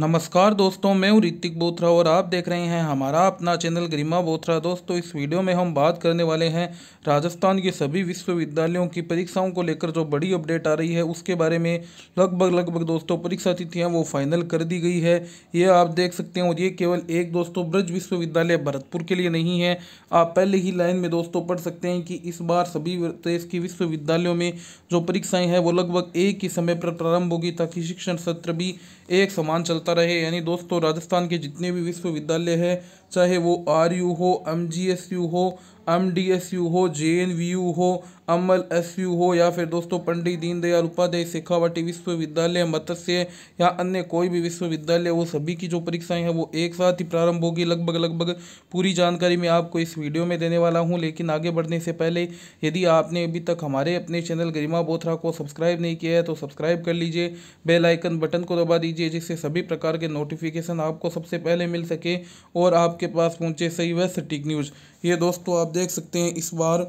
नमस्कार दोस्तों मैं हूँ ऋतिक बोथरा और आप देख रहे हैं हमारा अपना चैनल गरिमा बोथरा दोस्तों इस वीडियो में हम बात करने वाले हैं राजस्थान के सभी विश्वविद्यालयों की परीक्षाओं को लेकर जो बड़ी अपडेट आ रही है उसके बारे में लगभग लगभग दोस्तों परीक्षा तिथियाँ वो फाइनल कर दी गई है ये आप देख सकते हैं और ये केवल एक दोस्तों ब्रज विश्वविद्यालय भरतपुर के लिए नहीं है आप पहले ही लाइन में दोस्तों पढ़ सकते हैं कि इस बार सभी देश की विश्वविद्यालयों में जो परीक्षाएँ हैं वो लगभग एक ही समय पर प्रारंभ होगी ताकि शिक्षण सत्र भी एक समान चलता करता रहे यानी दोस्तों राजस्थान के जितने भी विश्वविद्यालय हैं चाहे वो आर यू हो एम जी एस यू हो एम डी एस यू हो जे एन वी यू हो अमल एस यू हो या फिर दोस्तों पंडित दीनदयाल उपाध्याय शेखावटी विश्वविद्यालय मत्स्य या अन्य कोई भी विश्वविद्यालय वो सभी की जो परीक्षाएं हैं वो एक साथ ही प्रारंभ होगी लगभग लगभग पूरी जानकारी मैं आपको इस वीडियो में देने वाला हूं लेकिन आगे बढ़ने से पहले यदि आपने अभी तक हमारे अपने चैनल गरिमा बोथरा को सब्सक्राइब नहीं किया है तो सब्सक्राइब कर लीजिए बेलाइकन बटन को दबा दीजिए जिससे सभी प्रकार के नोटिफिकेशन आपको सबसे पहले मिल सके और आप आपके पास पहुंचे सही व सटीक न्यूज़ ये दोस्तों आप देख सकते हैं इस बार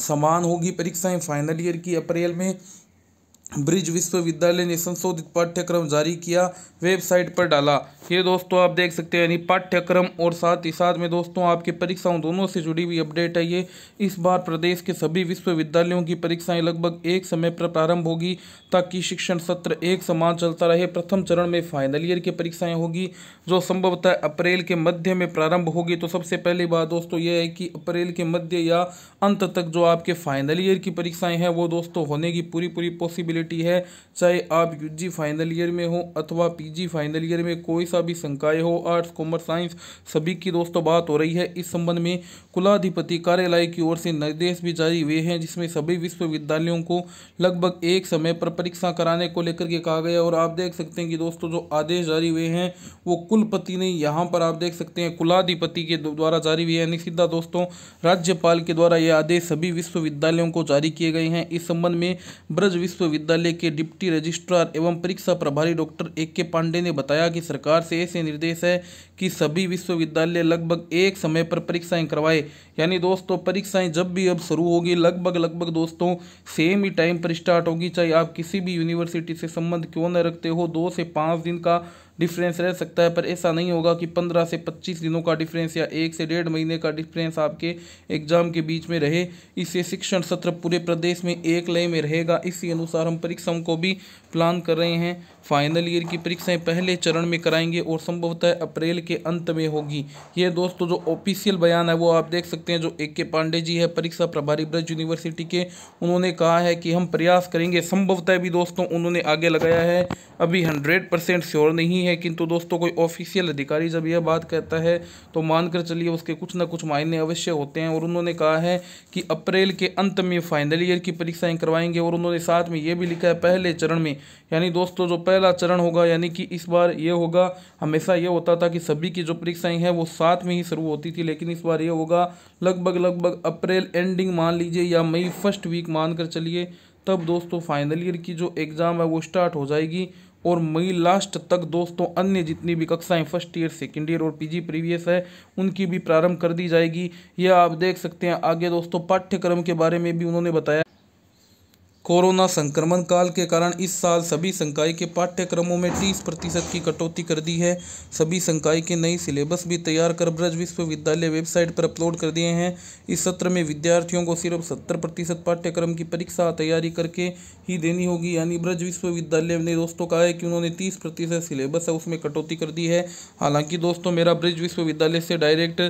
समान होगी परीक्षाएं फाइनल ईयर की अप्रैल में ब्रिज विश्वविद्यालय ने संशोधित पाठ्यक्रम जारी किया वेबसाइट पर डाला ये दोस्तों आप देख सकते हैं यानी पाठ्यक्रम और साथ ही साथ में दोस्तों आपकी परीक्षाओं दोनों से जुड़ी हुई अपडेट है ये इस बार प्रदेश के सभी विश्वविद्यालयों की परीक्षाएं लगभग एक समय पर प्रारंभ होगी ताकि शिक्षण सत्र एक समान चलता रहे प्रथम चरण में फाइनल ईयर की परीक्षाएँ होगी जो संभवतः अप्रैल के मध्य में प्रारंभ होगी तो सबसे पहली बात दोस्तों यह है कि अप्रैल के मध्य या अंत तक जो आपके फाइनल ईयर की परीक्षाएँ हैं वो दोस्तों होने की पूरी पूरी पॉसिबिलिटी फैसिलिटी है चाहे आप यूजी फाइनल ईयर में हो अथवा पीजी फाइनल ईयर में कोई सा भी संकाय हो आर्ट्स कॉमर्स साइंस सभी की दोस्तों बात हो रही है इस संबंध में कुलाधिपति कार्यालय की ओर से निर्देश भी जारी हुए हैं जिसमें सभी विश्वविद्यालयों को लगभग एक समय पर परीक्षा कराने को लेकर के कहा गया और आप देख सकते हैं कि दोस्तों जो आदेश जारी हुए हैं वो कुलपति ने यहाँ पर आप देख सकते हैं कुलाधिपति के द्वारा जारी हुए हैं सीधा दोस्तों राज्यपाल के द्वारा ये आदेश सभी विश्वविद्यालयों को जारी किए गए हैं इस संबंध में ब्रज विश्वविद्यालय विश्वविद्यालय के डिप्टी रजिस्ट्रार एवं परीक्षा प्रभारी डॉक्टर ए के पांडे ने बताया कि सरकार से ऐसे निर्देश है कि सभी विश्वविद्यालय लगभग एक समय पर परीक्षाएं करवाए यानी दोस्तों परीक्षाएं जब भी अब शुरू होगी लगभग लगभग दोस्तों सेम ही टाइम पर स्टार्ट होगी चाहे आप किसी भी यूनिवर्सिटी से संबंध क्यों न रखते हो दो से पाँच दिन का डिफरेंस रह सकता है पर ऐसा नहीं होगा कि पंद्रह से पच्चीस दिनों का डिफरेंस या एक से डेढ़ महीने का डिफरेंस आपके एग्जाम के बीच में रहे इससे शिक्षण सत्र पूरे प्रदेश में एक लय में रहेगा इसी अनुसार हम परीक्षाओं को भी प्लान कर रहे हैं फाइनल ईयर की परीक्षाएं पहले चरण में कराएंगे और संभवतः अप्रैल के अंत में होगी ये दोस्तों जो ऑफिशियल बयान है वो आप देख सकते हैं जो ए के पांडे जी है परीक्षा प्रभारी ब्रज यूनिवर्सिटी के उन्होंने कहा है कि हम प्रयास करेंगे संभवतः भी दोस्तों उन्होंने आगे लगाया है अभी हंड्रेड परसेंट श्योर नहीं है किंतु दोस्तों कोई ऑफिशियल अधिकारी जब यह बात कहता है तो मानकर चलिए उसके कुछ ना कुछ मायने अवश्य होते हैं और उन्होंने कहा है कि अप्रैल के अंत में फाइनल ईयर की परीक्षाएँ करवाएंगे और उन्होंने साथ में ये भी लिखा है पहले चरण में यानी दोस्तों जो पहले पहला चरण होगा यानी कि इस बार ये होगा हमेशा ये होता था कि सभी की जो परीक्षाएं हैं वो साथ में ही शुरू होती थी लेकिन इस बार ये होगा लगभग लगभग अप्रैल एंडिंग मान लीजिए या मई फर्स्ट वीक मान कर चलिए तब दोस्तों फाइनल ईयर की जो एग्ज़ाम है वो स्टार्ट हो जाएगी और मई लास्ट तक दोस्तों अन्य जितनी भी कक्षाएं फर्स्ट ईयर सेकेंड ईयर और पीजी प्रीवियस है उनकी भी प्रारंभ कर दी जाएगी यह आप देख सकते हैं आगे दोस्तों पाठ्यक्रम के बारे में भी उन्होंने बताया कोरोना संक्रमण काल के कारण इस साल सभी संकाय के पाठ्यक्रमों में 30 प्रतिशत की कटौती कर दी है सभी संकाय के नए सिलेबस भी तैयार कर ब्रज विश्वविद्यालय वेबसाइट पर अपलोड कर दिए हैं इस सत्र में विद्यार्थियों को सिर्फ 70 प्रतिशत पाठ्यक्रम की परीक्षा तैयारी करके ही देनी होगी यानी ब्रज विश्वविद्यालय ने दोस्तों कहा है कि उन्होंने तीस प्रतिशत सिलेबस है उसमें कटौती कर दी है हालांकि दोस्तों मेरा ब्रज विश्वविद्यालय से डायरेक्ट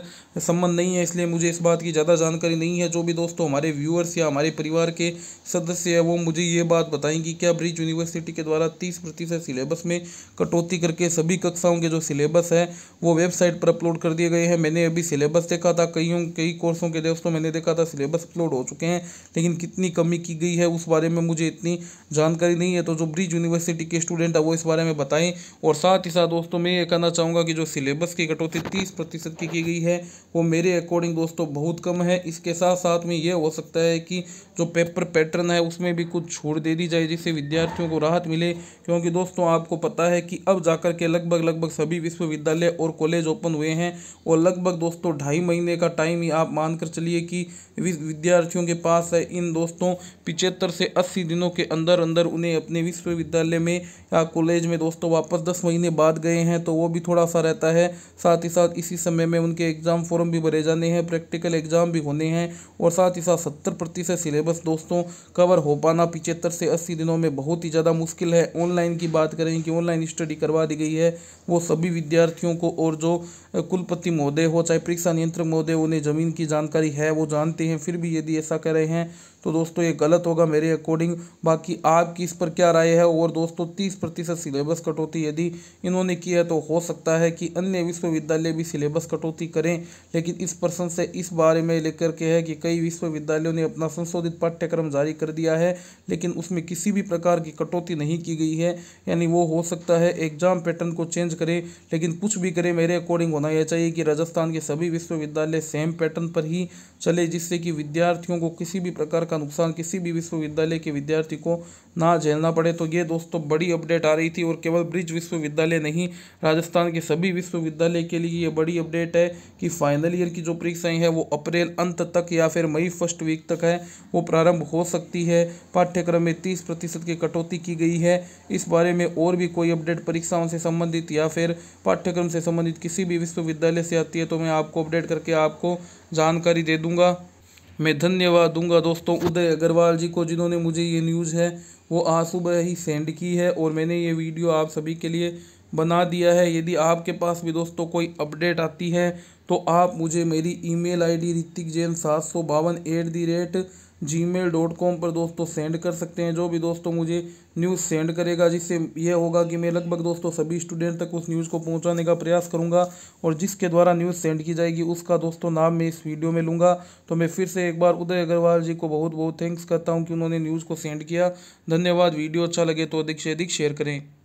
संबंध नहीं है इसलिए मुझे इस बात की ज़्यादा जानकारी नहीं है जो भी दोस्तों हमारे व्यूअर्स या हमारे परिवार के सदस्य है वो मुझे ये बात बताएं कि क्या ब्रिज यूनिवर्सिटी के द्वारा तीस प्रतिशत सिलेबस में कटौती करके सभी कक्षाओं के जो सिलेबस है वो वेबसाइट पर अपलोड कर दिए गए हैं मैंने अभी सिलेबस देखा था कई कई कोर्सों के दोस्तों मैंने देखा था सिलेबस अपलोड हो चुके हैं लेकिन कितनी कमी की गई है उस बारे में मुझे इतनी जानकारी नहीं है तो जो ब्रिज यूनिवर्सिटी के स्टूडेंट है वो इस बारे में बताएं और साथ ही साथ दोस्तों मैं ये कहना चाहूँगा कि जो सिलेबस की कटौती तीस प्रतिशत की की गई है वो मेरे अकॉर्डिंग दोस्तों बहुत कम है इसके साथ साथ में ये हो सकता है कि जो पेपर पैटर्न है उसमें भी कुछ छूट दे दी जाए जिससे विद्यार्थियों को राहत मिले क्योंकि दोस्तों आपको पता है कि अब जाकर के लगभग लगभग सभी विश्वविद्यालय और कॉलेज ओपन हुए हैं और लगभग दोस्तों ढाई महीने का टाइम ही आप मानकर चलिए कि विद्यार्थियों के पास है इन दोस्तों पिचहत्तर से अस्सी दिनों के अंदर अंदर उन्हें अपने विश्वविद्यालय में या कॉलेज में दोस्तों वापस दस महीने बाद गए हैं तो वो भी थोड़ा सा रहता है साथ ही साथ इसी समय में उनके एग्ज़ाम फॉर्म भी भरे जाने हैं प्रैक्टिकल एग्ज़ाम भी होने हैं और साथ ही साथ सत्तर प्रतिशत सिलेबस दोस्तों कवर हो पाना पिचहत्तर से अस्सी दिनों में बहुत ही ज़्यादा मुश्किल है ऑनलाइन की बात करें कि ऑनलाइन स्टडी करवा दी गई है वो सभी विद्यार्थियों को और जो कुलपति महोदय हो चाहे परीक्षा नियंत्रक महोदय उन्हें ज़मीन की जानकारी है वो जानते हैं फिर भी यदि ऐसा करें हैं तो दोस्तों ये गलत होगा मेरे अकॉर्डिंग बाकी आपकी इस पर क्या राय है और दोस्तों तीस प्रतिशत सिलेबस कटौती यदि इन्होंने की है तो हो सकता है कि अन्य विश्वविद्यालय भी सिलेबस कटौती करें लेकिन इस प्रश्न से इस बारे में लेकर के है कि कई विश्वविद्यालयों ने अपना संशोधित पाठ्यक्रम जारी कर दिया है लेकिन उसमें किसी भी प्रकार की कटौती नहीं की गई है यानी वो हो सकता है एग्जाम पैटर्न को चेंज करें लेकिन कुछ भी करें मेरे अकॉर्डिंग होना यह चाहिए कि राजस्थान के सभी विश्वविद्यालय सेम पैटर्न पर ही चले जिससे कि विद्यार्थियों को किसी भी प्रकार का नुकसान किसी भी विश्वविद्यालय के विद्यार्थी को ना झेलना पड़े तो ये दोस्तों बड़ी अपडेट आ रही थी और केवल ब्रिज विश्वविद्यालय नहीं राजस्थान के सभी विश्वविद्यालय के लिए ये बड़ी अपडेट है कि फाइनल ईयर की जो परीक्षाएं हैं वो अप्रैल अंत तक या फिर मई फर्स्ट वीक तक है वो प्रारंभ हो सकती है पाठ्यक्रम में तीस प्रतिशत की कटौती की गई है इस बारे में और भी कोई अपडेट परीक्षाओं से संबंधित या फिर पाठ्यक्रम से संबंधित किसी भी विश्वविद्यालय से आती है तो मैं आपको अपडेट करके आपको जानकारी दे दूँगा मैं धन्यवाद दूंगा दोस्तों उदय अग्रवाल जी को जिन्होंने मुझे ये न्यूज़ है वो आज सुबह ही सेंड की है और मैंने ये वीडियो आप सभी के लिए बना दिया है यदि आपके पास भी दोस्तों कोई अपडेट आती है तो आप मुझे मेरी ईमेल आईडी ऋतिक जैन सात सौ बावन at the rate G mail dot com पर दोस्तों सेंड कर सकते हैं जो भी दोस्तों मुझे न्यूज़ सेंड करेगा जिससे यह होगा कि मैं लगभग दोस्तों सभी स्टूडेंट तक उस न्यूज़ को पहुंचाने का प्रयास करूंगा और जिसके द्वारा न्यूज़ सेंड की जाएगी उसका दोस्तों नाम मैं इस वीडियो में लूँगा तो मैं फिर से एक बार उदय अग्रवाल जी को बहुत बहुत थैंक्स करता हूँ कि उन्होंने न्यूज़ को सेंड किया धन्यवाद वीडियो अच्छा लगे तो अधिक से अधिक शेयर करें